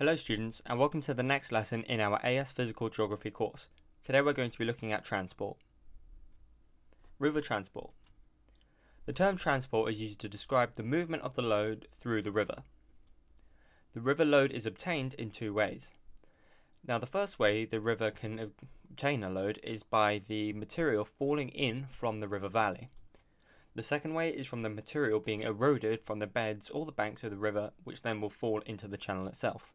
Hello students and welcome to the next lesson in our AS Physical Geography course. Today we're going to be looking at transport. River transport. The term transport is used to describe the movement of the load through the river. The river load is obtained in two ways. Now the first way the river can obtain a load is by the material falling in from the river valley. The second way is from the material being eroded from the beds or the banks of the river which then will fall into the channel itself.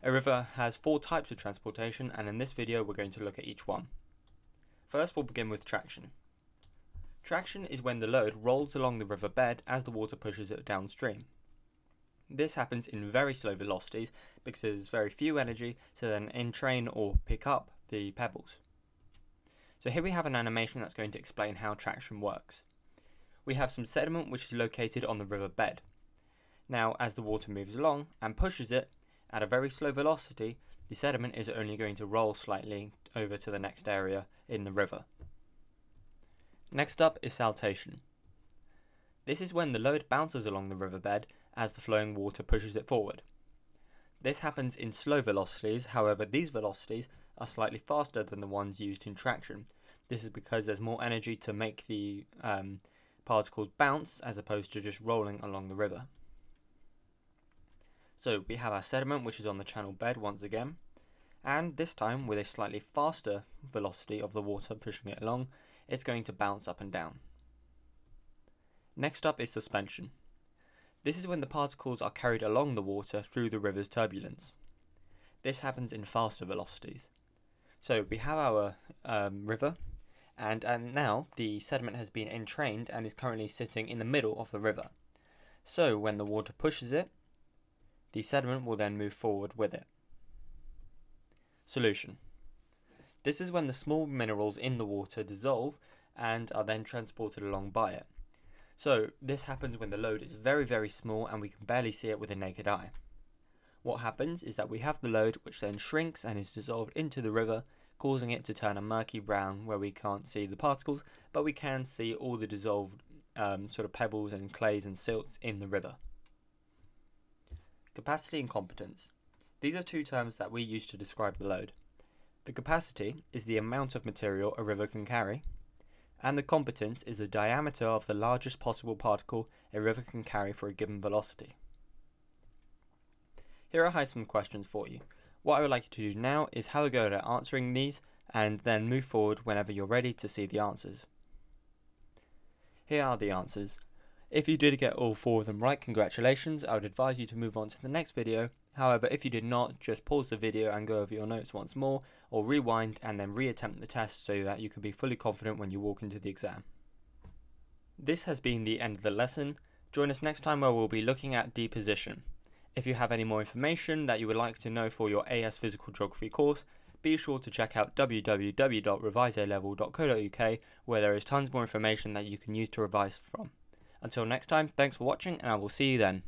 A river has four types of transportation and in this video we're going to look at each one. First we'll begin with traction. Traction is when the load rolls along the river bed as the water pushes it downstream. This happens in very slow velocities because there's very few energy to then entrain or pick up the pebbles. So here we have an animation that's going to explain how traction works. We have some sediment which is located on the river bed. Now as the water moves along and pushes it, at a very slow velocity, the sediment is only going to roll slightly over to the next area in the river. Next up is saltation. This is when the load bounces along the riverbed as the flowing water pushes it forward. This happens in slow velocities, however these velocities are slightly faster than the ones used in traction. This is because there's more energy to make the um, particles bounce as opposed to just rolling along the river. So we have our sediment which is on the channel bed once again and this time with a slightly faster velocity of the water pushing it along it's going to bounce up and down. Next up is suspension. This is when the particles are carried along the water through the river's turbulence. This happens in faster velocities. So we have our um, river and, and now the sediment has been entrained and is currently sitting in the middle of the river. So when the water pushes it, the sediment will then move forward with it. Solution This is when the small minerals in the water dissolve and are then transported along by it. So, this happens when the load is very, very small and we can barely see it with the naked eye. What happens is that we have the load which then shrinks and is dissolved into the river, causing it to turn a murky brown where we can't see the particles, but we can see all the dissolved um, sort of pebbles and clays and silts in the river. Capacity and competence. These are two terms that we use to describe the load. The capacity is the amount of material a river can carry, and the competence is the diameter of the largest possible particle a river can carry for a given velocity. Here are some questions for you. What I would like you to do now is have a go at answering these and then move forward whenever you're ready to see the answers. Here are the answers. If you did get all four of them right, congratulations, I would advise you to move on to the next video. However, if you did not, just pause the video and go over your notes once more, or rewind and then reattempt the test so that you can be fully confident when you walk into the exam. This has been the end of the lesson. Join us next time where we'll be looking at deposition. If you have any more information that you would like to know for your AS Physical Geography course, be sure to check out www.revisalevel.co.uk where there is tons more information that you can use to revise from. Until next time, thanks for watching and I will see you then.